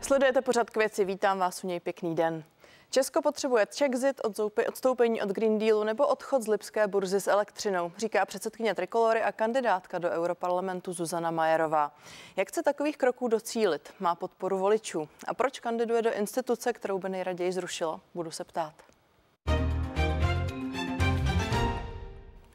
Sledujete pořad k věci, vítám vás u něj pěkný den. Česko potřebuje checkzit, odstoupení od Green Dealu nebo odchod z Lipské burzy s elektřinou, říká předsedkyně Trikolory a kandidátka do Europarlamentu Zuzana Majerová. Jak se takových kroků docílit? Má podporu voličů. A proč kandiduje do instituce, kterou by nejraději zrušila? Budu se ptát.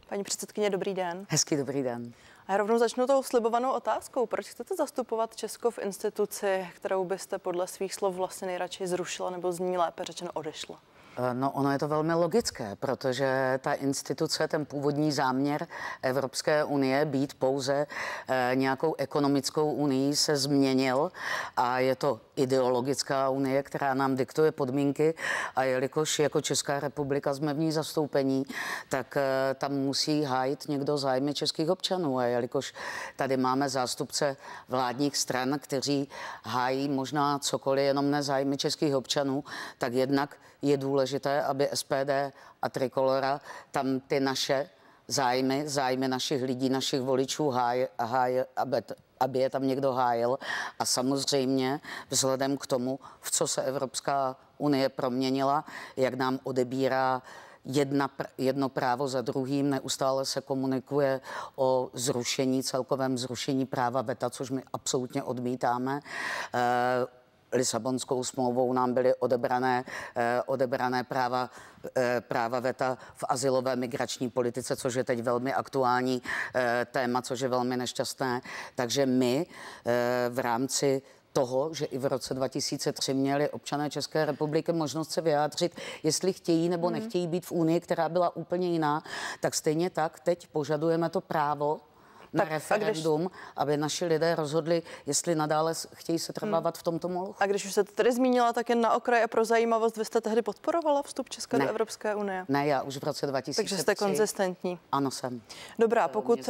Paní předsedkyně, dobrý den. Hezký dobrý den. A já rovnou začnu tou slibovanou otázkou. Proč chcete zastupovat Česko v instituci, kterou byste podle svých slov vlastně nejradši zrušila nebo z ní lépe řečeno odešla? Eh, no ono je to velmi logické, protože ta instituce, ten původní záměr Evropské unie být pouze eh, nějakou ekonomickou unii se změnil a je to ideologická unie, která nám diktuje podmínky a jelikož jako Česká republika jsme v ní zastoupení, tak eh, tam musí hájit někdo zájmy českých občanů a jelikož tady máme zástupce vládních stran, kteří hájí možná cokoliv, jenom ne zájmy českých občanů, tak jednak je důležité, aby SPD a Trikolora tam ty naše zájmy, zájmy našich lidí, našich voličů, háj, háj, aby, aby je tam někdo hájil. A samozřejmě vzhledem k tomu, v co se Evropská unie proměnila, jak nám odebírá jedna, jedno právo za druhým, neustále se komunikuje o zrušení, celkovém zrušení práva VETA, což my absolutně odmítáme. E, Lisabonskou smlouvou nám byly odebrané, eh, odebrané práva, eh, práva VETA v asilové migrační politice, což je teď velmi aktuální eh, téma, což je velmi nešťastné. Takže my eh, v rámci toho, že i v roce 2003 měli občané České republiky možnost se vyjádřit, jestli chtějí nebo mm. nechtějí být v Unii, která byla úplně jiná, tak stejně tak teď požadujeme to právo na tak, referendum, když... aby naši lidé rozhodli, jestli nadále chtějí se trvávat hmm. v tomto molu. A když už se to tedy zmínila, tak jen na okraj a pro zajímavost, vy jste tehdy podporovala vstup České ne. do Evropské unie? Ne, já už v roce 2000. Takže jste konzistentní. Ano, jsem. Dobrá, pokud...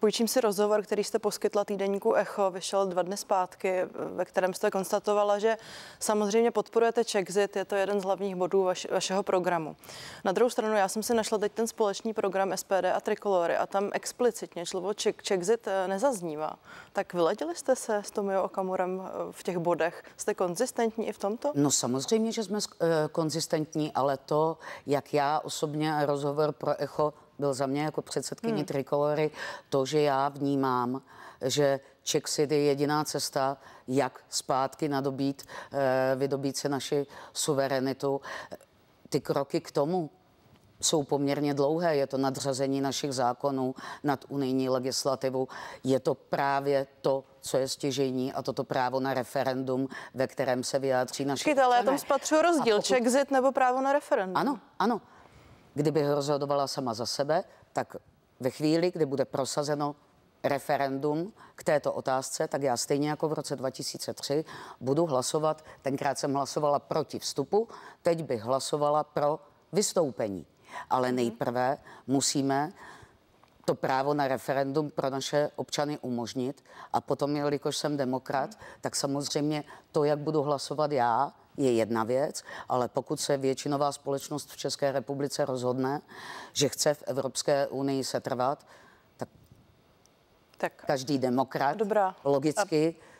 Půjčím si rozhovor, který jste poskytla týdenníku Echo, vyšel dva dny zpátky, ve kterém jste konstatovala, že samozřejmě podporujete Czechzit, je to jeden z hlavních bodů vaš, vašeho programu. Na druhou stranu, já jsem si našla teď ten společný program SPD a Trikolory a tam explicitně človo Czechzit eh, nezaznívá. Tak vyladili jste se s Tomio Okamurem eh, v těch bodech? Jste konzistentní i v tomto? No samozřejmě, že jsme eh, konzistentní, ale to, jak já osobně rozhovor pro Echo byl za mě jako předsedkyně hmm. Trikolory to, že já vnímám, že Czech City je jediná cesta, jak zpátky nadobít, eh, vydobít se naši suverenitu. Ty kroky k tomu, jsou poměrně dlouhé. Je to nadřazení našich zákonů nad unijní legislativu. Je to právě to, co je stěžení a toto právo na referendum, ve kterém se vyjádří naše Počkejte, ale já tam spatřuju rozdíl. Pokud... Czechzit nebo právo na referendum. Ano, ano kdybych rozhodovala sama za sebe, tak ve chvíli, kdy bude prosazeno referendum k této otázce, tak já stejně jako v roce 2003 budu hlasovat, tenkrát jsem hlasovala proti vstupu, teď bych hlasovala pro vystoupení. Ale mhm. nejprve musíme to právo na referendum pro naše občany umožnit a potom, jelikož jsem demokrat, mhm. tak samozřejmě to, jak budu hlasovat já, je jedna věc, ale pokud se většinová společnost v České republice rozhodne, že chce v Evropské unii setrvat, tak, tak. každý demokrat Dobrá. logicky A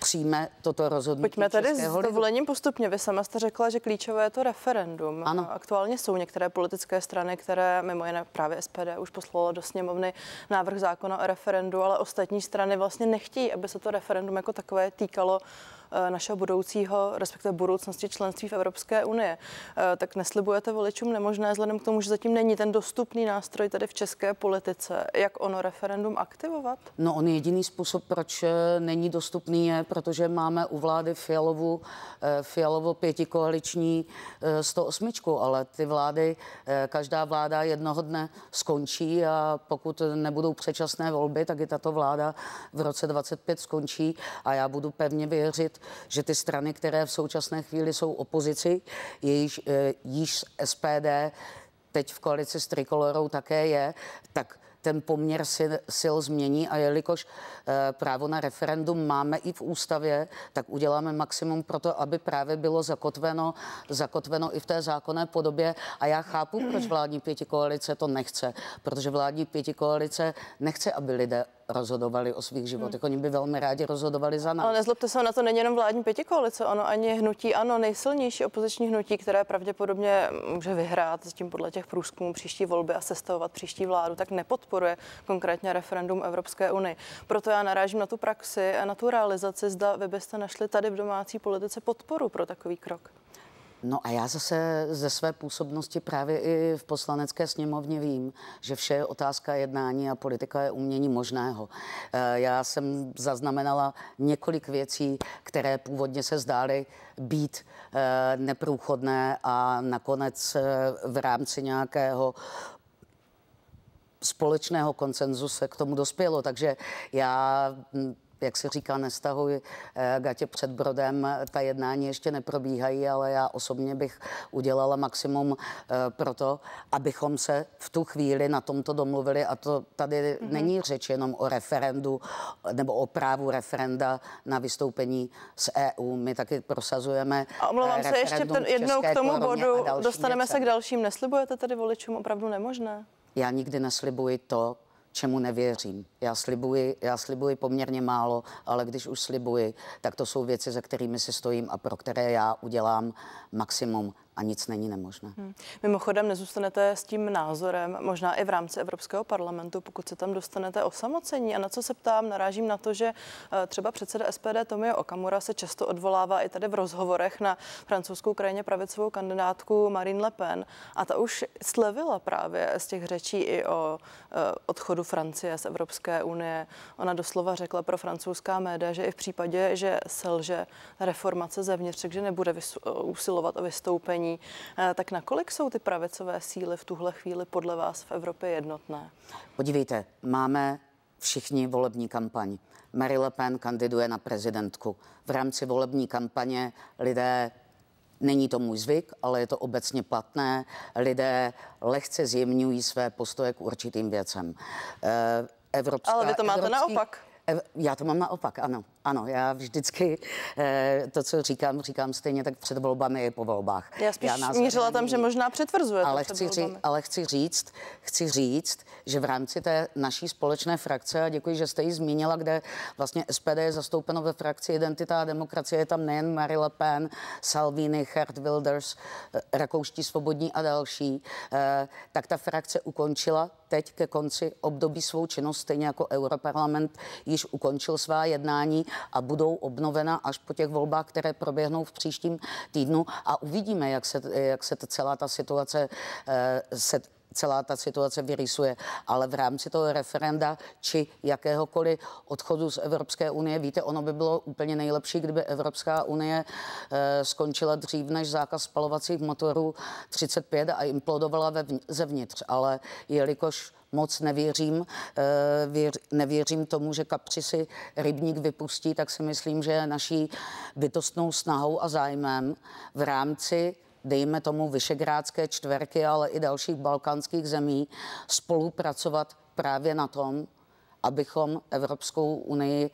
přijme toto rozhodnutí. Pojďme tady s dovolením postupně. Vy sama jste řekla, že klíčové je to referendum. Ano. Aktuálně jsou některé politické strany, které mimo jiné právě SPD už poslalo do sněmovny návrh zákona o referendu, ale ostatní strany vlastně nechtějí, aby se to referendum jako takové týkalo Eh, našeho budoucího, respektive budoucnosti členství v Evropské unie. Eh, tak neslibujete voličům nemožné vzhledem k tomu, že zatím není ten dostupný nástroj tady v české politice. Jak ono referendum aktivovat? No on jediný způsob, proč eh, není dostupný je, protože máme u vlády Fialovu, Fialovo pětikoaliční 108, ale ty vlády, každá vláda jednoho dne skončí a pokud nebudou předčasné volby, tak i tato vláda v roce 25 skončí a já budu pevně věřit, že ty strany, které v současné chvíli jsou opozici, jejíž, eh, již SPD teď v koalici s Trikolorou také je, tak ten poměr sil, sil změní a jelikož e, právo na referendum máme i v ústavě, tak uděláme maximum pro to, aby právě bylo zakotveno, zakotveno i v té zákonné podobě. A já chápu, proč vládní koalice to nechce, protože vládní koalice nechce, aby lidé rozhodovali o svých životech. Hmm. Oni by velmi rádi rozhodovali za nás. Ale nezlobte se, na to není jenom vládní pětikoalice, ono ani hnutí ano, nejsilnější opoziční hnutí, které pravděpodobně může vyhrát tím podle těch průzkumů příští volby a sestavovat příští vládu, tak nepodporuje konkrétně referendum Evropské unii. Proto já narážím na tu praxi a na tu realizaci, zda vy byste našli tady v domácí politice podporu pro takový krok. No a já zase ze své působnosti právě i v poslanecké sněmovně vím, že vše je otázka jednání a politika je umění možného. Eh, já jsem zaznamenala několik věcí, které původně se zdály být eh, neprůchodné a nakonec eh, v rámci nějakého společného koncenzu se k tomu dospělo. Takže já hm, jak si říká, nestahuj eh, gatě před brodem. Ta jednání ještě neprobíhají, ale já osobně bych udělala maximum eh, pro to, abychom se v tu chvíli na tomto domluvili. A to tady mm-hmm. není řeč jenom o referendu nebo o právu referenda na vystoupení z EU. My taky prosazujeme. A omlouvám eh, se ještě ten, jednou k tomu bodu. Dostaneme věce. se k dalším. Neslibujete tedy voličům opravdu nemožné? Já nikdy neslibuji to, čemu nevěřím. Já slibuji, já slibuji poměrně málo, ale když už slibuji, tak to jsou věci, za kterými si stojím a pro které já udělám maximum a nic není nemožné. Hmm. Mimochodem, nezůstanete s tím názorem, možná i v rámci Evropského parlamentu, pokud se tam dostanete osamocení. A na co se ptám, narážím na to, že eh, třeba předseda SPD Tomio Okamura se často odvolává i tady v rozhovorech na francouzskou krajině pravicovou kandidátku Marine Le Pen. A ta už slevila právě z těch řečí i o eh, odchodu Francie z Evropské unie. Ona doslova řekla pro francouzská média, že i v případě, že selže reformace zevnitř, takže nebude eh, usilovat o vystoupení jednání. Eh, tak nakolik jsou ty pravicové síly v tuhle chvíli podle vás v Evropě jednotné? Podívejte, máme všichni volební kampaň. Mary Le Pen kandiduje na prezidentku. V rámci volební kampaně lidé Není to můj zvyk, ale je to obecně platné. Lidé lehce zjemňují své postoje k určitým věcem. Eh, evropská, ale vy to máte evropský, naopak. Ev, já to mám naopak, ano. Ano, já vždycky eh, to, co říkám, říkám stejně tak před volbami i po volbách. Já spíš já nás mířila tam, že možná přetvrzuje. Ale, chci, ří, ale chci, říct, chci říct, že v rámci té naší společné frakce, a děkuji, že jste ji zmínila, kde vlastně SPD je zastoupeno ve frakci Identita a demokracie, je tam nejen Marie Le Pen, Salvini, Hert Wilders, eh, Rakouští svobodní a další, eh, tak ta frakce ukončila teď ke konci období svou činnost, stejně jako Europarlament již ukončil svá jednání a budou obnovena až po těch volbách, které proběhnou v příštím týdnu a uvidíme, jak se, jak se celá ta situace eh, se celá ta situace vyrýsuje. Ale v rámci toho referenda či jakéhokoliv odchodu z Evropské unie, víte, ono by bylo úplně nejlepší, kdyby Evropská unie e, skončila dřív než zákaz spalovacích motorů 35 a implodovala ve, zevnitř. Ale jelikož moc nevěřím. Eh, věř, nevěřím tomu, že kapři si rybník vypustí, tak si myslím, že naší bytostnou snahou a zájmem v rámci dejme tomu Vyšegrádské čtverky, ale i dalších balkánských zemí spolupracovat právě na tom, abychom Evropskou unii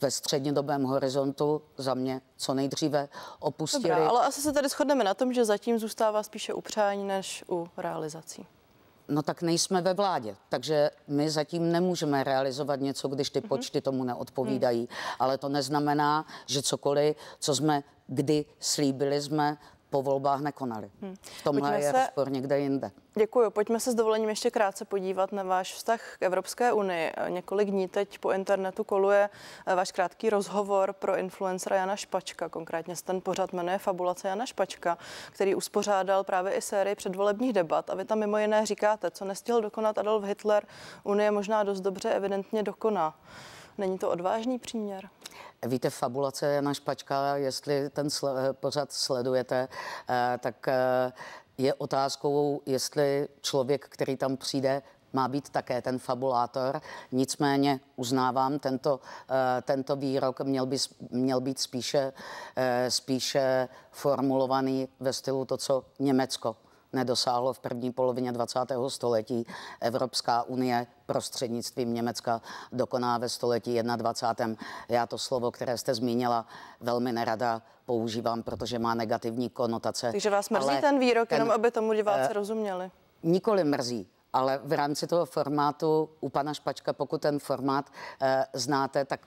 ve střednědobém horizontu za mě co nejdříve opustili. Dobrá, ale asi se tady shodneme na tom, že zatím zůstává spíše u přání než u realizací. No tak nejsme ve vládě, takže my zatím nemůžeme realizovat něco, když ty mhm. počty tomu neodpovídají. Mhm. Ale to neznamená, že cokoliv, co jsme kdy slíbili, jsme po volbách nekonali. Hmm. V tomhle pojďme je se... rozpor někde jinde. Děkuji. Pojďme se s dovolením ještě krátce podívat na váš vztah k Evropské unii. Několik dní teď po internetu koluje eh, váš krátký rozhovor pro influencera Jana Špačka. Konkrétně se ten pořad jmenuje Fabulace Jana Špačka, který uspořádal právě i sérii předvolebních debat. A vy tam mimo jiné říkáte, co nestihl dokonat Adolf Hitler, Unie možná dost dobře evidentně dokoná. Není to odvážný příměr? Víte, fabulace je na Špačka, jestli ten sl- eh, pořad sledujete, eh, tak eh, je otázkou, jestli člověk, který tam přijde, má být také ten fabulátor. Nicméně uznávám, tento, eh, tento výrok měl, by, měl být spíše, eh, spíše formulovaný ve stylu to, co Německo nedosáhlo v první polovině 20. století. Evropská unie prostřednictvím Německa dokoná ve století 21. Já to slovo, které jste zmínila, velmi nerada používám, protože má negativní konotace. Takže vás mrzí ten výrok, ten, jenom aby tomu diváci uh, rozuměli. Nikoli mrzí, ale v rámci toho formátu u pana Špačka, pokud ten formát eh, znáte, tak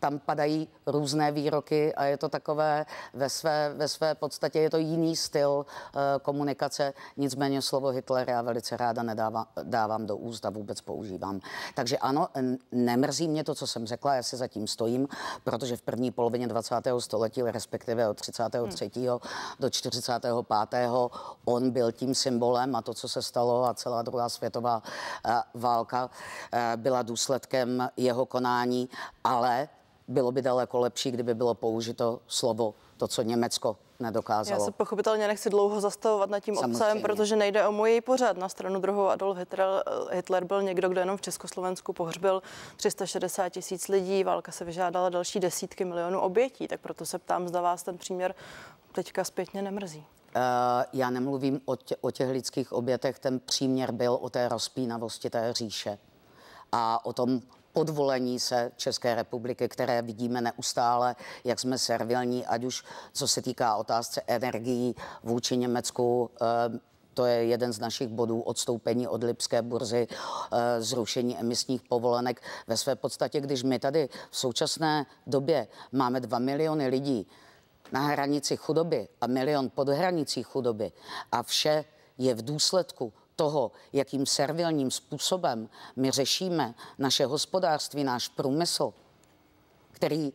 tam padají různé výroky a je to takové ve své, ve své podstatě, je to jiný styl eh, komunikace, nicméně slovo Hitler já velice ráda nedávám dávám do úst a vůbec používám. Takže ano, nemrzí mě to, co jsem řekla, já se zatím stojím, protože v první polovině 20. století, respektive od 33. Hmm. do 45. on byl tím symbolem a to, co se stalo a celá druhá světová eh, válka eh, byla důsledkem jeho konání, ale bylo by daleko lepší, kdyby bylo použito slovo to, co Německo nedokázalo. Já se pochopitelně nechci dlouho zastavovat nad tím Samozřejmě. obsahem, protože nejde o můj pořád. Na stranu druhou Adolf Hitler, eh, Hitler byl někdo, kdo jenom v Československu pohřbil 360 tisíc lidí. Válka se vyžádala další desítky milionů obětí, tak proto se ptám, zda vás ten příměr teďka zpětně nemrzí. Uh, já nemluvím o, tě, o těch lidských obětech, ten příměr byl o té rozpínavosti té říše a o tom odvolení se České republiky, které vidíme neustále, jak jsme servilní, ať už co se týká otázce energií vůči Německu, eh, to je jeden z našich bodů, odstoupení od Lipské burzy, eh, zrušení emisních povolenek. Ve své podstatě, když my tady v současné době máme 2 miliony lidí na hranici chudoby a milion pod hranicí chudoby a vše je v důsledku toho, jakým servilním způsobem my řešíme naše hospodářství, náš průmysl, který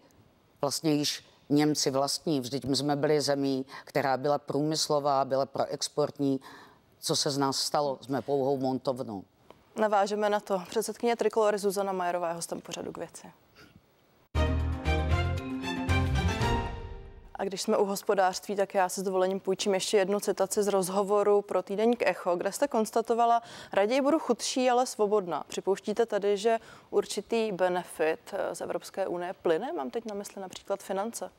vlastně již Němci vlastní, vždyť my jsme byli zemí, která byla průmyslová, byla proexportní, co se z nás stalo, jsme pouhou montovnou. Navážeme na to. Předsedkyně Trikolory Zuzana Majerová je hostem pořadu k věci. A když jsme u hospodářství, tak já se s dovolením půjčím ještě jednu citaci z rozhovoru pro týdeník Echo, kde jste konstatovala, raději budu chudší, ale svobodná. Připouštíte tady, že určitý benefit eh, z Evropské unie plyne? Mám teď na mysli například finance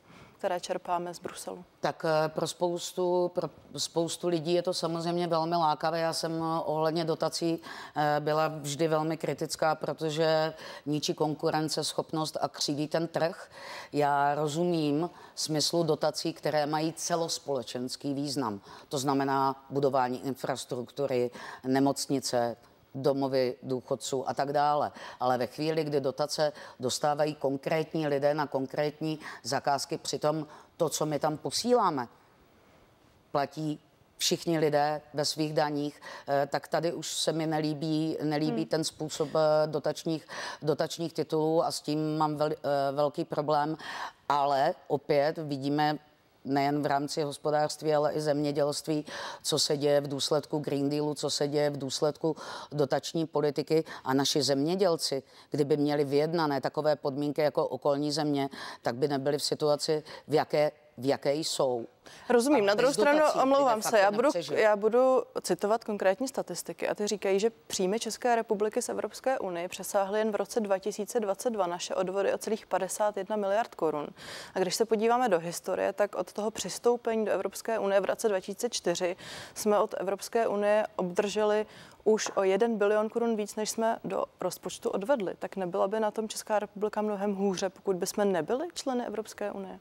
které čerpáme z Bruselu? Tak eh, pro spoustu, pro spoustu lidí je to samozřejmě velmi lákavé. Já jsem eh, ohledně dotací eh, byla vždy velmi kritická, protože ničí konkurence, schopnost a křídí ten trh. Já rozumím smyslu dotací, které mají celospolečenský význam. To znamená budování infrastruktury, nemocnice, domovy důchodců a tak dále. Ale ve chvíli, kdy dotace dostávají konkrétní lidé na konkrétní zakázky, přitom to, co my tam posíláme, platí všichni lidé ve svých daních, eh, tak tady už se mi nelíbí, nelíbí hmm. ten způsob eh, dotačních, dotačních titulů a s tím mám vel, eh, velký problém. Ale opět vidíme nejen v rámci hospodářství, ale i zemědělství, co se děje v důsledku Green Dealu, co se děje v důsledku dotační politiky a naši zemědělci, kdyby měli vyjednané takové podmínky jako okolní země, tak by nebyli v situaci, v jaké v jaké jsou. Rozumím, a na druhou stranu, omlouvám se, já budu, já budu citovat konkrétní statistiky a ty říkají, že příjmy České republiky z Evropské unie přesáhly jen v roce 2022 naše odvody o celých 51 miliard korun. A když se podíváme do historie, tak od toho přistoupení do Evropské unie v roce 2004 jsme od Evropské unie obdrželi už o 1 bilion korun víc, než jsme do rozpočtu odvedli. Tak nebyla by na tom Česká republika mnohem hůře, pokud by jsme nebyli členy Evropské unie?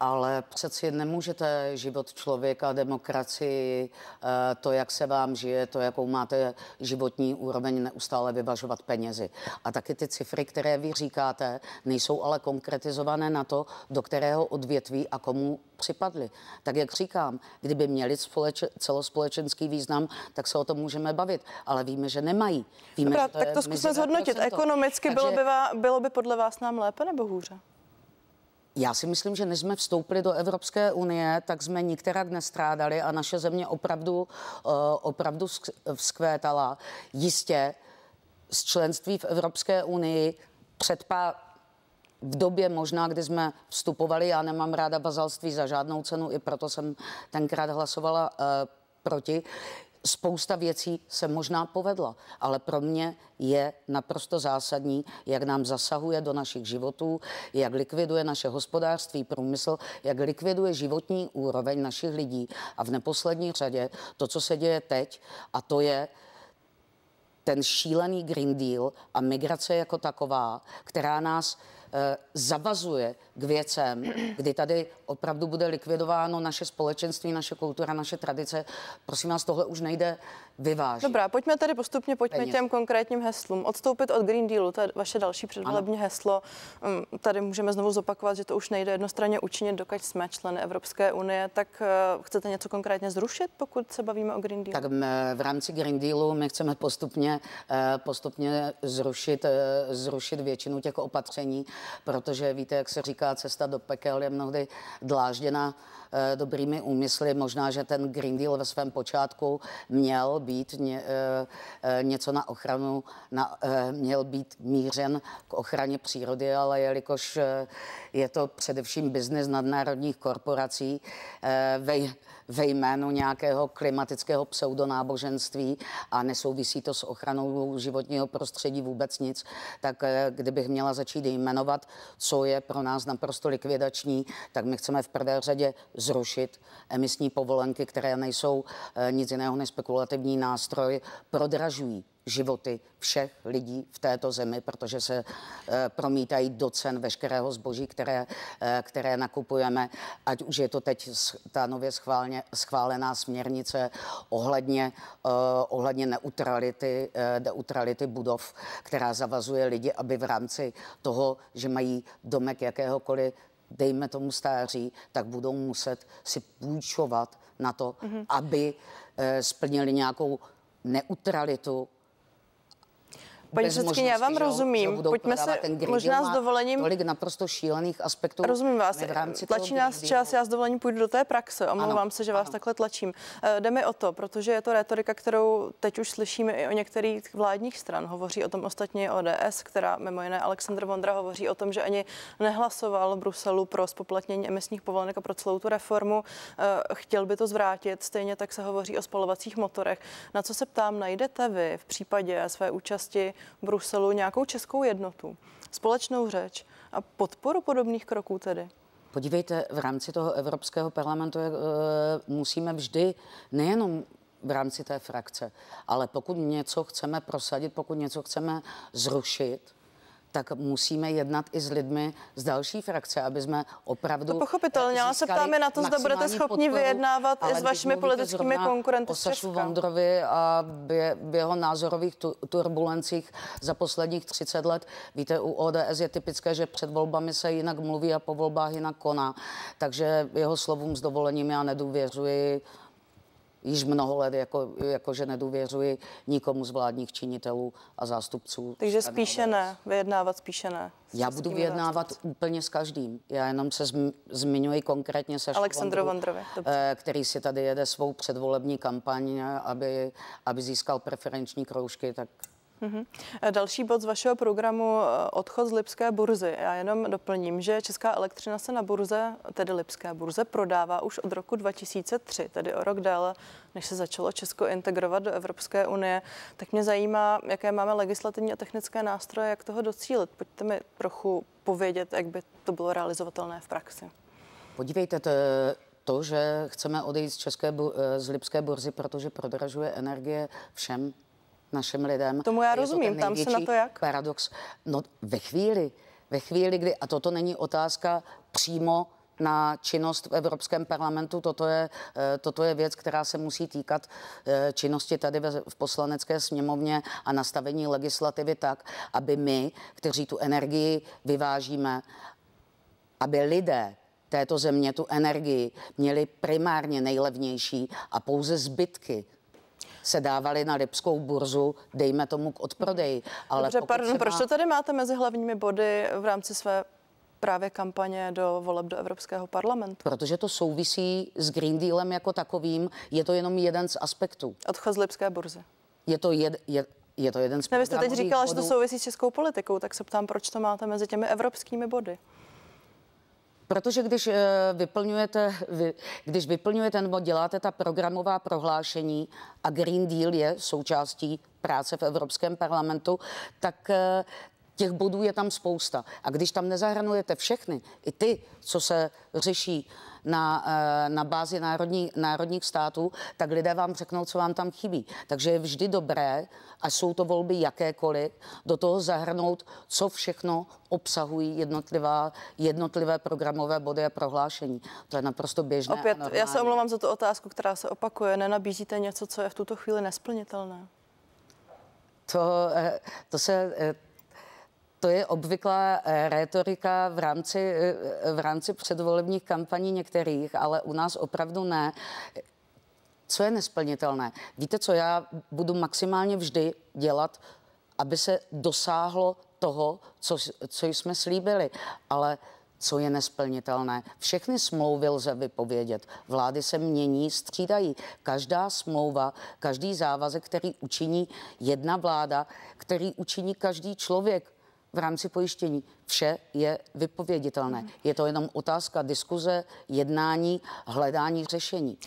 ale přeci nemůžete život člověka, demokracii, eh, to, jak se vám žije, to, jakou máte životní úroveň, neustále vyvažovat penězi. A taky ty cifry, které vy říkáte, nejsou ale konkretizované na to, do kterého odvětví a komu připadly. Tak jak říkám, kdyby měli společ, celospolečenský význam, tak se o tom můžeme bavit, ale víme, že nemají. Víme, Dobrá, že to tak to zkusme zhodnotit. Ekonomicky Takže... bylo, by vá, bylo by podle vás nám lépe nebo hůře? Já si myslím, že než jsme vstoupili do Evropské unie, tak jsme dnes nestrádali a naše země opravdu, eh, opravdu vzkvétala. Jistě z členství v Evropské unii před pár, v době možná, kdy jsme vstupovali, já nemám ráda bazalství za žádnou cenu, i proto jsem tenkrát hlasovala uh, proti, spousta věcí se možná povedla, ale pro mě je naprosto zásadní, jak nám zasahuje do našich životů, jak likviduje naše hospodářství, průmysl, jak likviduje životní úroveň našich lidí a v neposlední řadě to, co se děje teď, a to je ten šílený Green Deal a migrace jako taková, která nás Eh, zavazuje k věcem, kdy tady opravdu bude likvidováno naše společenství, naše kultura, naše tradice. Prosím vás, tohle už nejde vyváží. Dobrá, pojďme tady postupně, pojďme peněz. těm konkrétním heslům. Odstoupit od Green Dealu, to je vaše další předvolební ano. heslo. Mm, tady můžeme znovu zopakovat, že to už nejde jednostranně učinit, dokud jsme členy Evropské unie. Tak eh, chcete něco konkrétně zrušit, pokud se bavíme o Green Dealu? Tak mm, v rámci Green Dealu my chceme postupně, eh, postupně zrušit, eh, zrušit většinu těch opatření, protože víte, jak se říká, cesta do pekel je mnohdy dlážděna dobrými úmysly. Možná, že ten Green Deal ve svém počátku měl být ně, eh, eh, něco na ochranu, na, eh, měl být mířen k ochraně přírody, ale jelikož je to především biznis nadnárodních korporací, ve ve jménu nějakého klimatického pseudonáboženství a nesouvisí to s ochranou životního prostředí vůbec nic, tak eh, kdybych měla začít jmenovat, co je pro nás naprosto likvidační, tak my chceme v prvé řadě zrušit emisní povolenky, které nejsou eh, nic jiného než spekulativní nástroj, prodražují životy všech lidí v této zemi, protože se eh, promítají do cen veškerého zboží, které, eh, které nakupujeme, ať už je to teď ta nově schválně, schválená směrnice ohledně, eh, ohledně neutrality, neutrality budov, která zavazuje lidi, aby v rámci toho, že mají domek jakéhokoliv dejme tomu stáří, tak budou muset si půjčovat na to, mm-hmm. aby e, splnili nějakou neutralitu Paní předsedkyně, já vám že rozumím. Že Pojďme se možná s dovolením. Tolik naprosto šílených aspektů. Rozumím vás. V rámci tlačí nás čas, já s dovolením půjdu do té praxe. Omlouvám se, že vás ano. takhle tlačím. Eh, jde mi o to, protože je to retorika, kterou teď už slyšíme i o některých vládních stran. Hovoří o tom ostatně ODS, která mimo jiné Aleksandr Vondra hovoří o tom, že ani nehlasoval v Bruselu pro spoplatnění emisních povolenek a pro celou tu reformu. Eh, chtěl by to zvrátit. Stejně tak se hovoří o spalovacích motorech. Na co se ptám, najdete vy v případě své účasti Bruselu nějakou českou jednotu, společnou řeč a podporu podobných kroků tedy? Podívejte, v rámci toho Evropského parlamentu je, eh, musíme vždy nejenom v rámci té frakce, ale pokud něco chceme prosadit, pokud něco chceme zrušit, tak musíme jednat i s lidmi z další frakce, aby jsme opravdu. To pochopitelně, ale se ptáme na to, zda budete schopni podporu, vyjednávat i s vašimi politickými konkurenty. O Sašu Vondrovi a v jeho názorových turbulencích za posledních 30 let. Víte, u ODS je typické, že před volbami se jinak mluví a po volbách jinak koná. Takže jeho slovům s dovolením já nedůvěřuji již mnoho let, jako, jako že nedůvěřuji nikomu z vládních činitelů a zástupců. Takže spíše ne, vyjednávat spíše ne. Já budu vyjednávat zástupci. úplně s každým. Já jenom se zmiňuji konkrétně se Aleksandru Vondrovi, eh, který si tady jede svou předvolební kampaň, aby, aby získal preferenční kroužky, tak Mm-hmm. Další bod z vašeho programu eh, odchod z Lipské burzy. Já jenom doplním, že Česká elektřina se na burze, tedy Lipské burze, prodává už od roku 2003, tedy o rok déle, než se začalo Česko integrovat do Evropské unie. Tak mě zajímá, jaké máme legislativní a technické nástroje, jak toho docílit. Pojďte mi trochu povědět, jak by to bylo realizovatelné v praxi. Podívejte, to, to že chceme odejít z, České, eh, z Lipské burzy, protože prodražuje energie všem našim lidem. Tomu já je rozumím, to tam se na to jak? Paradox. No ve chvíli, ve chvíli, kdy, a toto není otázka přímo na činnost v Evropském parlamentu. Toto je, eh, toto je věc, která se musí týkat eh, činnosti tady v poslanecké sněmovně a nastavení legislativy tak, aby my, kteří tu energii vyvážíme, aby lidé této země tu energii měli primárně nejlevnější a pouze zbytky se dávaly na Lipskou burzu, dejme tomu k odprodeji. Ale Dobře, pardon, má... proč to tady máte mezi hlavními body v rámci své právě kampaně do voleb do Evropského parlamentu? Protože to souvisí s Green Dealem jako takovým, je to jenom jeden z aspektů. Odchod z Lipské burzy. Je to, jed, je, je to jeden z Ne, vy jste teď říkala, že to souvisí s českou politikou, tak se ptám, proč to máte mezi těmi evropskými body? Protože když eh, vyplňujete, když vyplňujete nebo děláte ta programová prohlášení a Green Deal je součástí práce v Evropském parlamentu, tak eh, těch bodů je tam spousta. A když tam nezahrnujete všechny, i ty, co se řeší na, eh, na bázi národní, národních států, tak lidé vám řeknou, co vám tam chybí. Takže je vždy dobré, a jsou to volby jakékoliv, do toho zahrnout, co všechno obsahují jednotlivá, jednotlivé programové body a prohlášení. To je naprosto běžné. Opět, já se omlouvám za tu otázku, která se opakuje. Nenabízíte něco, co je v tuto chvíli nesplnitelné? To, eh, to se eh, to je obvyklá eh, retorika v rámci, eh, eh, v rámci předvolebních kampaní některých, ale u nás opravdu ne. Co je nesplnitelné? Víte, co já budu maximálně vždy dělat, aby se dosáhlo toho, co, co jsme slíbili. Ale co je nesplnitelné. Všechny smlouvy lze vypovědět. Vlády se mění, střídají. Každá smlouva, každý závazek, který učiní jedna vláda, který učiní každý člověk, v rámci pojištění. Vše je vypověditelné. Mhm. Je to jenom otázka diskuze, jednání, hledání řešení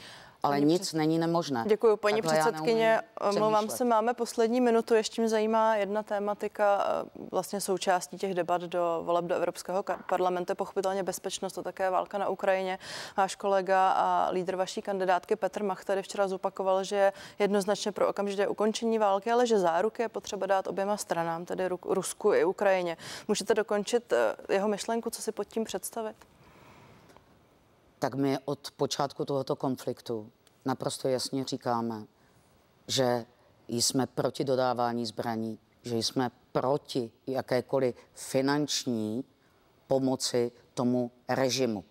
ale paní nic před... není nemožné. Děkuji, paní Takhle předsedkyně. Mluvám se, máme poslední minutu. Ještě mě zajímá jedna tématika, vlastně součástí těch debat do voleb do Evropského parlamentu, pochopitelně bezpečnost a také válka na Ukrajině. Váš kolega a lídr vaší kandidátky Petr Mach tady včera zopakoval, že je jednoznačně pro okamžité ukončení války, ale že záruky je potřeba dát oběma stranám, tedy Rusku i Ukrajině. Můžete dokončit eh, jeho myšlenku, co si pod tím představit? tak my od počátku tohoto konfliktu naprosto jasně říkáme, že jsme proti dodávání zbraní, že jsme proti jakékoliv finanční pomoci tomu režimu,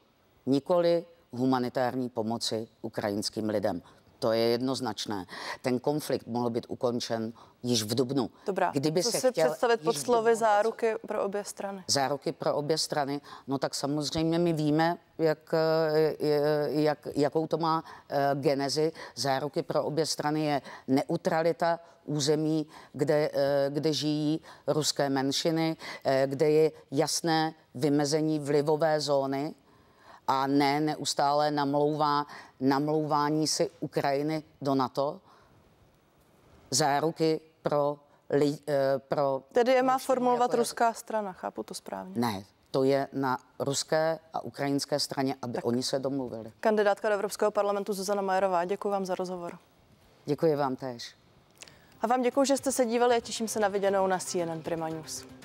nikoli humanitární pomoci ukrajinským lidem. To je jednoznačné. Ten konflikt mohl být ukončen již v Dubnu. Dobrá, Kdyby co se chtěl představit pod slovy záruky pro obě strany? Záruky pro obě strany, no tak samozřejmě my víme, jak, jak, jakou to má eh, genezi. Záruky pro obě strany je neutralita území, kde, eh, kde žijí ruské menšiny, eh, kde je jasné vymezení vlivové zóny a ne neustále namlouvá, namlouvání si Ukrajiny do NATO? Záruky pro Li, eh, pro... Tedy je má formulovat jako... ruská strana, chápu to správně? Ne, to je na ruské a ukrajinské straně, aby tak. oni se domluvili. Kandidátka do Evropského parlamentu Zuzana Majerová, děkuji vám za rozhovor. Děkuji vám též. A vám děkuji, že jste se dívali a těším se na viděnou na CNN Prima News.